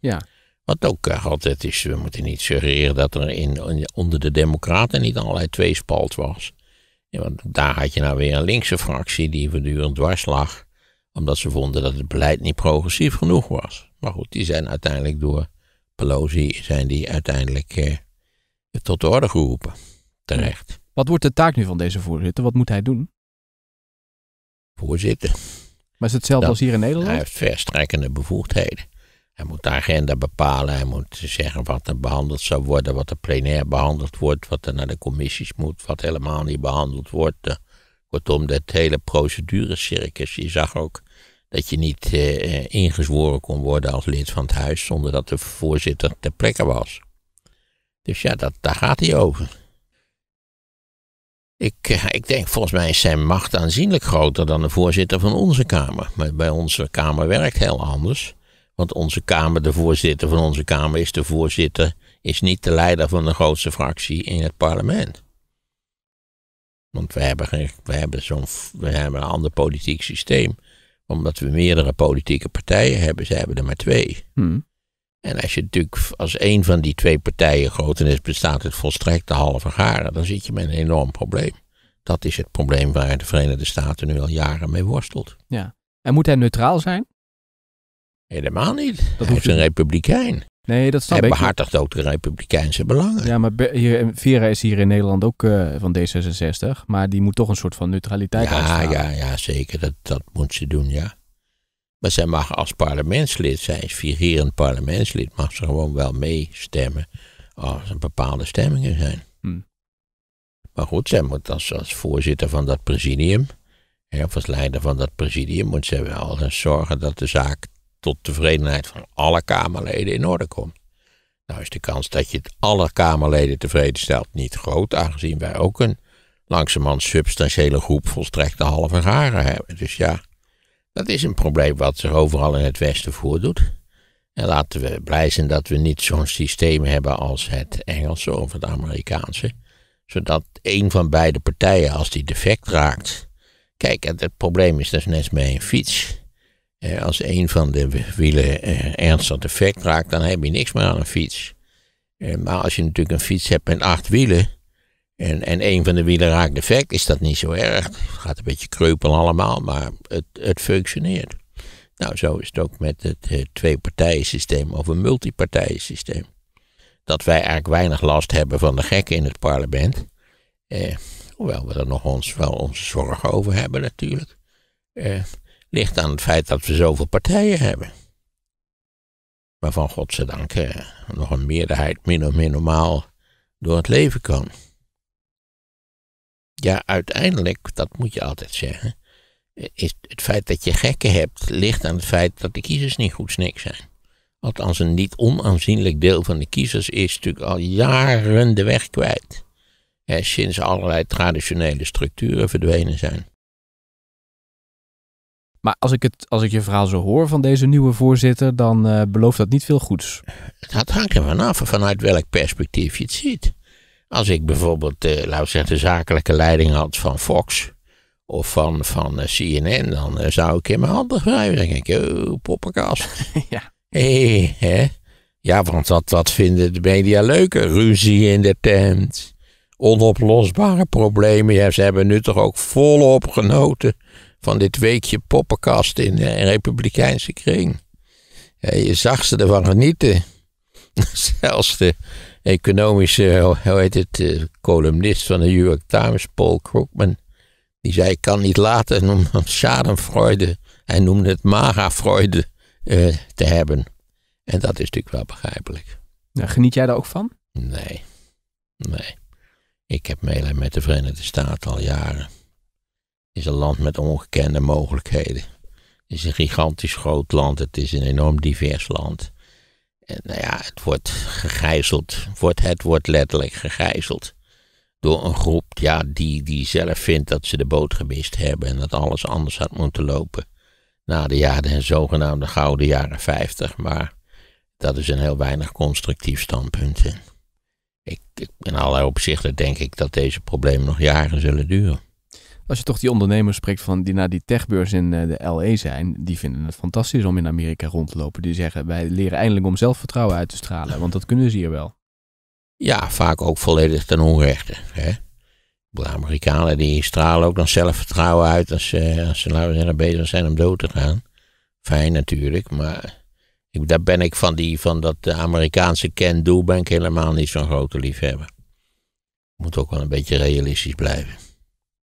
Ja. Wat ook eh, altijd is, we moeten niet suggereren dat er in, onder de Democraten niet allerlei tweespalt was. want daar had je nou weer een linkse fractie die voortdurend dwars lag, omdat ze vonden dat het beleid niet progressief genoeg was. Maar goed, die zijn uiteindelijk door Pelosi zijn die uiteindelijk eh, tot de orde geroepen. Terecht. Wat wordt de taak nu van deze voorzitter? Wat moet hij doen? Voorzitter. Maar is het hetzelfde als hier in Nederland? Hij heeft verstrekkende bevoegdheden. Hij moet de agenda bepalen, hij moet zeggen wat er behandeld zou worden, wat er plenair behandeld wordt, wat er naar de commissies moet, wat helemaal niet behandeld wordt. Eh, kortom, dat hele procedurecircus. Je zag ook dat je niet eh, ingezworen kon worden als lid van het huis zonder dat de voorzitter ter plekke was. Dus ja, dat, daar gaat hij over. Ik, eh, ik denk, volgens mij is zijn macht aanzienlijk groter dan de voorzitter van onze Kamer. Maar bij onze Kamer werkt heel anders. Want onze Kamer, de voorzitter van onze Kamer is de voorzitter, is niet de leider van de grootste fractie in het parlement. Want we hebben, we hebben, zo'n, we hebben een ander politiek systeem. Omdat we meerdere politieke partijen hebben, ze hebben er maar twee. Hmm. En als je natuurlijk als een van die twee partijen groot is, bestaat het de halve garen, dan zit je met een enorm probleem. Dat is het probleem waar de Verenigde Staten nu al jaren mee worstelt. Ja. En moet hij neutraal zijn? Helemaal niet. Dat hij is een republikein. Nee, dat snap ik. Hij behartigt ook de republikeinse belangen. Ja, maar hier, Vera is hier in Nederland ook eh, van D66. Maar die moet toch een soort van neutraliteit ja, Ja, ja, zeker. Dat, dat moet ze doen, ja. Maar zij mag als parlementslid, zij is vigerend parlementslid, mag ze gewoon wel meestemmen als er bepaalde stemmingen zijn. Hm. Maar goed, zij moet als, voorzitter van dat presidium, of als leider van dat presidium, moet zij wel zorgen dat de zaak tot tevredenheid van alle Kamerleden in orde komt. Nou is de kans dat je het alle Kamerleden tevreden stelt niet groot, aangezien wij ook een langzamerhand substantiële groep volstrekte halve garen hebben. Dus ja, dat is een probleem wat zich overal in het Westen voordoet. En laten we blij zijn dat we niet zo'n systeem hebben als het Engelse of het Amerikaanse. Zodat een van beide partijen, als die defect raakt. Kijk, het, het probleem is dus net met een fiets. Eh, als een van de wielen eh, ernstig defect raakt, dan heb je niks meer aan een fiets. Eh, maar als je natuurlijk een fiets hebt met acht wielen. En, en een van de wielen raakt defect, is dat niet zo erg. Het gaat een beetje kreupel allemaal, maar het, het functioneert. Nou, zo is het ook met het tweepartijensysteem of een multipartijensysteem. Dat wij eigenlijk weinig last hebben van de gekken in het parlement. Eh, hoewel we er nog ons wel onze zorgen over hebben natuurlijk. Eh, ligt aan het feit dat we zoveel partijen hebben. Waarvan godzijdank eh, nog een meerderheid min of meer normaal door het leven kan. Ja, uiteindelijk, dat moet je altijd zeggen, is het feit dat je gekken hebt, ligt aan het feit dat de kiezers niet goed snik zijn. Althans, een niet onaanzienlijk deel van de kiezers is natuurlijk al jaren de weg kwijt. sinds allerlei traditionele structuren verdwenen zijn. Maar als ik, het, als ik je verhaal zo hoor van deze nieuwe voorzitter, dan uh, belooft dat niet veel goeds. Het hangt er vanaf vanuit welk perspectief je het ziet. Als ik bijvoorbeeld, eh, laten zeggen, de zakelijke leiding had van Fox of van, van eh, CNN, dan zou ik in mijn handen schrijven Dan denk ik, oh, poppenkast. ja. Hey, hè? Ja, want dat, wat vinden de media leuker? Ruzie in de tent, onoplosbare problemen. Ja, ze hebben nu toch ook volop genoten van dit weekje poppenkast in de eh, Republikeinse kring. je zag ze ervan genieten. Zelfs de economische, hoe heet het, eh, columnist van de New York Times, Paul Krugman, die zei: Ik kan niet laten om schadenfreude, hij noemde het magafreude, eh, te hebben. En dat is natuurlijk wel begrijpelijk. geniet jij daar ook van? Nee. Nee. Ik heb meeleid met de Verenigde Staten al jaren. Het is een land met ongekende mogelijkheden. Het is een gigantisch groot land. Het is een enorm divers land. En nou ja, het wordt gegijzeld. Wordt, het wordt letterlijk gegijzeld. Door een groep ja, die, die zelf vindt dat ze de boot gemist hebben. En dat alles anders had moeten lopen. Na de jaren, de zogenaamde gouden jaren 50. Maar dat is een heel weinig constructief standpunt. Ik, ik, in allerlei opzichten denk ik dat deze problemen nog jaren zullen duren. Als je toch die ondernemers spreekt van die naar die techbeurs in eh, de LA zijn, die vinden het fantastisch om in Amerika rond te lopen. Die zeggen wij leren eindelijk om zelfvertrouwen uit te stralen, want dat kunnen ze hier wel. Ja, vaak ook volledig ten onrechte. Hè? De Amerikanen die stralen ook dan zelfvertrouwen uit als ze, als ze bezig zijn om dood te gaan. Fijn natuurlijk, maar daar ben ik van, die, van dat Amerikaanse can-do ben ik helemaal niet zo'n grote liefhebber. Moet ook wel een beetje realistisch blijven.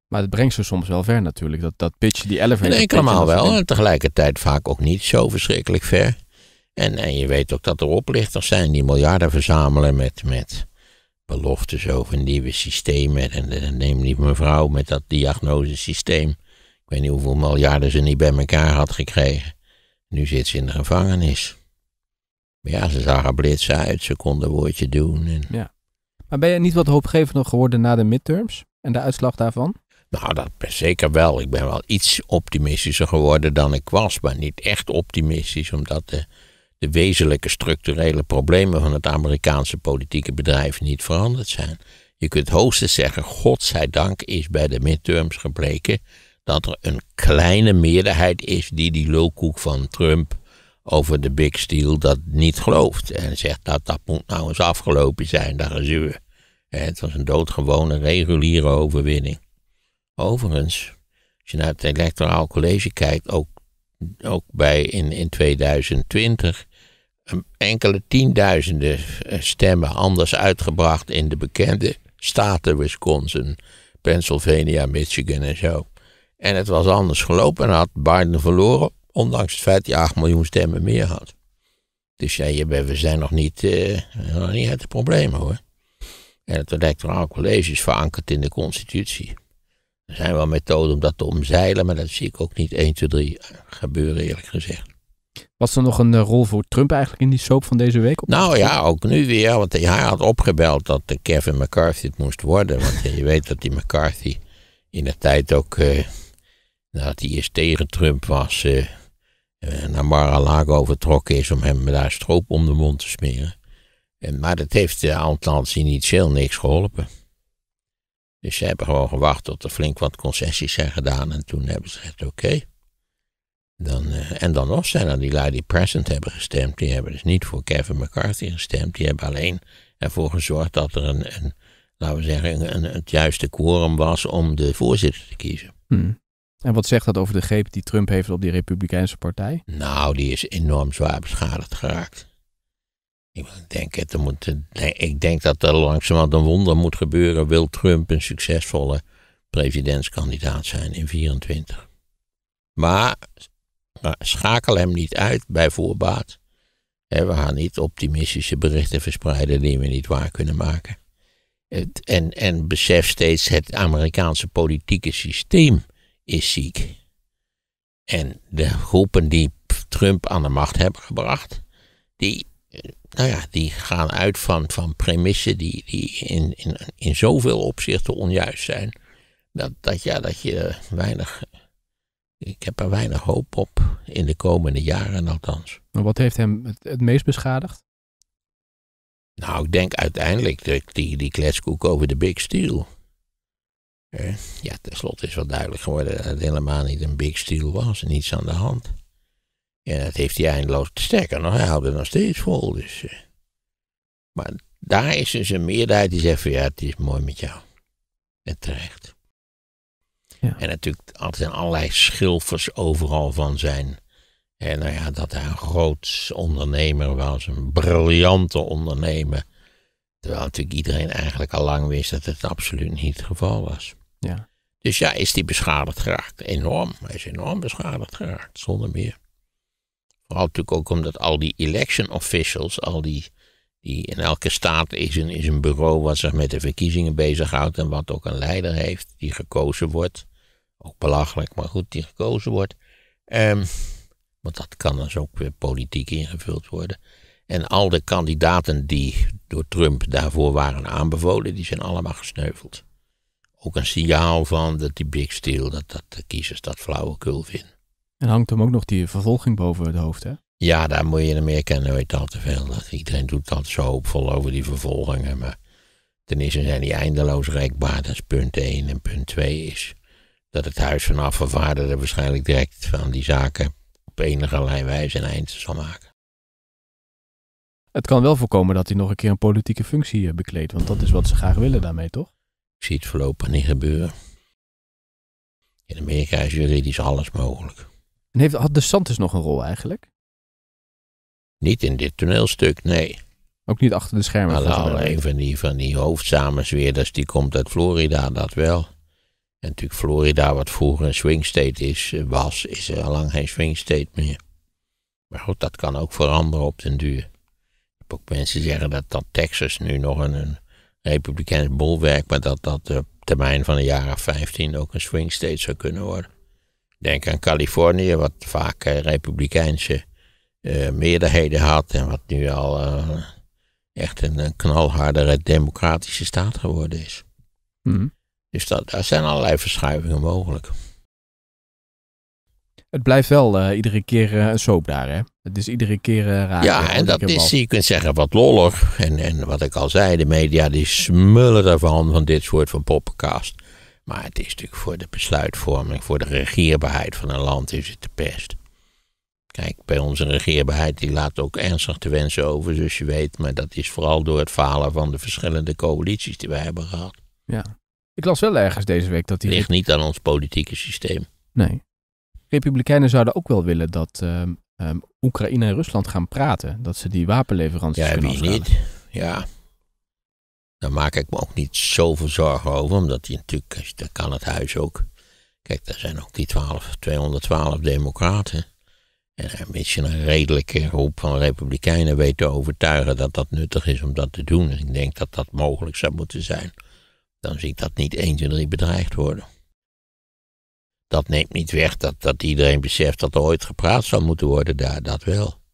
Maar het brengt ze soms wel ver natuurlijk. Dat, dat pitch, die elevator. Nee, helemaal wel. En tegelijkertijd vaak ook niet zo verschrikkelijk ver. En, en je weet ook dat er oplichters zijn die miljarden verzamelen met, met beloftes over nieuwe systemen. En, en neem die mevrouw met dat diagnosesysteem. Ik weet niet hoeveel miljarden ze niet bij elkaar had gekregen. Nu zit ze in de gevangenis. Maar ja, ze zag er blits uit. Ze konden een woordje doen. En... Ja. Maar ben je niet wat hoopgevender geworden na de midterms? En de uitslag daarvan? Nou, dat zeker wel. Ik ben wel iets optimistischer geworden dan ik was, maar niet echt optimistisch, omdat de, de wezenlijke structurele problemen van het Amerikaanse politieke bedrijf niet veranderd zijn. Je kunt hoogstens zeggen, godzijdank is bij de midterms gebleken dat er een kleine meerderheid is die die lulkoek van Trump over de big steel dat niet gelooft. En zegt dat dat moet nou eens afgelopen zijn, dat gezeur. Het was een doodgewone reguliere overwinning. Overigens, als je naar het electoraal college kijkt, ook, ook bij in, in 2020 enkele tienduizenden eh, stemmen anders uitgebracht in de bekende staten Wisconsin, Pennsylvania, Michigan en zo. En het was anders gelopen en had Biden verloren, ondanks het feit dat hij 8 miljoen stemmen meer had. Dus ja, we zijn nog niet, eh, nog niet uit de problemen hoor. En het electoraal college is verankerd in de constitutie. Er zijn wel methoden om dat te omzeilen, maar dat zie ik ook niet 1, 2, 3 gebeuren, eerlijk gezegd. Was er nog een eh, rol voor Trump eigenlijk in die soap van deze week? Op nou ja, ook nu weer. Want hij had opgebeld dat Kevin McCarthy het moest worden. Want je weet dat die McCarthy in de tijd ook, uh, eh, nadat hij eerst tegen Trump was, eh, naar Mar-a-Lago vertrokken is om hem daar stroop om de mond te smeren. En, maar dat heeft de aantal initieel niks geholpen. Dus ze hebben gewoon gewacht tot er flink wat concessies zijn gedaan. En toen hebben ze gezegd: oké. Dan, eh, en dan nog zijn er die lui die present hebben gestemd. Die hebben dus niet voor Kevin McCarthy gestemd. Die hebben alleen ervoor gezorgd dat er een, een laten we zeggen, een, het juiste quorum was om de voorzitter te kiezen. Hmm. En wat zegt dat over de greep die Trump heeft op die Republikeinse partij? Nou, die is enorm zwaar beschadigd geraakt. Ik denk, het, er moet, ik denk dat er langzamerhand een wonder moet gebeuren. Wil Trump een succesvolle presidentskandidaat zijn in 24? Maar, schakel hem niet uit bij voorbaat. We gaan niet optimistische berichten verspreiden die we niet waar kunnen maken. en, en besef steeds, het Amerikaanse politieke systeem is ziek. En de groepen die Trump aan de macht hebben gebracht, die nou ja, die gaan uit van, van premissen die, die in, in, in zoveel opzichten onjuist zijn. Dat, dat, ja, dat je weinig. Ik heb er weinig hoop op in de komende jaren althans. Maar wat heeft hem het, het meest beschadigd? Nou, ik denk uiteindelijk de, die, die kletskoek over de Big Steel. Ja, tenslotte is wel duidelijk geworden dat het helemaal niet een Big Steel was en niets aan de hand. En dat heeft hij eindeloos te sterker nog, hij houdt er nog steeds vol. Dus, eh. maar daar is dus een meerderheid die zegt van ja, het is mooi met jou. En terecht. Ja. En natuurlijk altijd allerlei schilfers overal van zijn. En nou ja, dat hij een groot ondernemer was, een briljante ondernemer. Terwijl natuurlijk iedereen eigenlijk al lang wist dat het absoluut niet het geval was. Ja. Dus ja, is die beschadigd geraakt. Enorm. Hij is enorm beschadigd geraakt, zonder meer. Vooral natuurlijk ook omdat al die election officials, al die, die in elke staat is een, is een bureau wat zich met de verkiezingen bezighoudt en wat ook een leider heeft die gekozen wordt. Ook belachelijk, maar goed, die gekozen wordt. Ehm, want dat kan dan dus ook weer politiek ingevuld worden. En al de kandidaten die door Trump daarvoor waren aanbevolen, die zijn allemaal gesneuveld. Ook een signaal van dat die Big Steel, dat, dat de kiezers dat flauwekul vinden. En hangt hem ook nog die vervolging boven het hoofd, hè? Ja, daar moet je in Amerika nooit al te veel. Iedereen doet dat zo hoopvol over die vervolgingen. Maar ten eerste zijn die eindeloos rekbaar. Dat is punt 1. En punt 2 is dat het Huis van Afgevaardigden waarschijnlijk direct van die zaken op enige wijze een eind zal maken. Het kan wel voorkomen dat hij nog een keer een politieke functie eh, bekleedt, want dat is wat ze graag willen daarmee, toch? Ik zie het voorlopig niet gebeuren. In Amerika is juridisch alles mogelijk heeft, had De Santis nog een rol eigenlijk? Niet in dit toneelstuk, nee. Ook niet achter de schermen? Nou, al een van die, van die hoofdzamensweerders, die komt uit Florida, dat wel. En natuurlijk Florida, wat vroeger een swing state is, eh, was, is er al lang geen swing state meer. Maar goed, dat kan ook veranderen op den duur. Ik heb ook mensen zeggen dat, dat Texas nu nog een, een republikeins bolwerk, maar dat dat eh, op termijn van de jaren 15 ook een swing state zou kunnen worden. Denk aan Californië, wat vaak eh, republikeinse eh, meerderheden had en wat nu al eh, echt een, een knalharde democratische staat geworden is. Mhm. Dus dat, daar zijn allerlei verschuivingen mogelijk. Het blijft wel iedere keer een soap daar, hè? Het is iedere keer raar. Ja, en dat is, je kunt zeggen, wat lollig. En, en wat ik al zei, de media die smullen daarvan, van dit soort van poppenkast. Maar het is natuurlijk voor de besluitvorming, voor de regeerbaarheid van een land is het de pest. Kijk, bij onze regeerbaarheid die laat ook ernstig te wensen over, zoals je weet. Maar dat is vooral door het falen van de verschillende coalities die wij hebben gehad. Ja. Ik las wel ergens deze week dat die... Ligt niet aan ons politieke systeem. Nee. Republikeinen zouden ook wel willen dat ehm, ehm, Oekraïne en Rusland gaan praten. Dat ze die wapenleveranties ja, kunnen Ja, wie niet? Ja, daar maak ik me ook niet zoveel zorgen over, omdat hij natuurlijk, dat kan het huis ook. Kijk, daar zijn ook die 12, 212 democraten. En een beetje een redelijke groep van republikeinen weet te overtuigen dat dat nuttig is om dat te doen. En ik denk dat dat mogelijk zou moeten zijn. Dan zie ik dat niet 1, 2, 3 bedreigd worden. Dat neemt niet weg dat, dat iedereen beseft dat er ooit gepraat zou moeten worden daar, dat wel.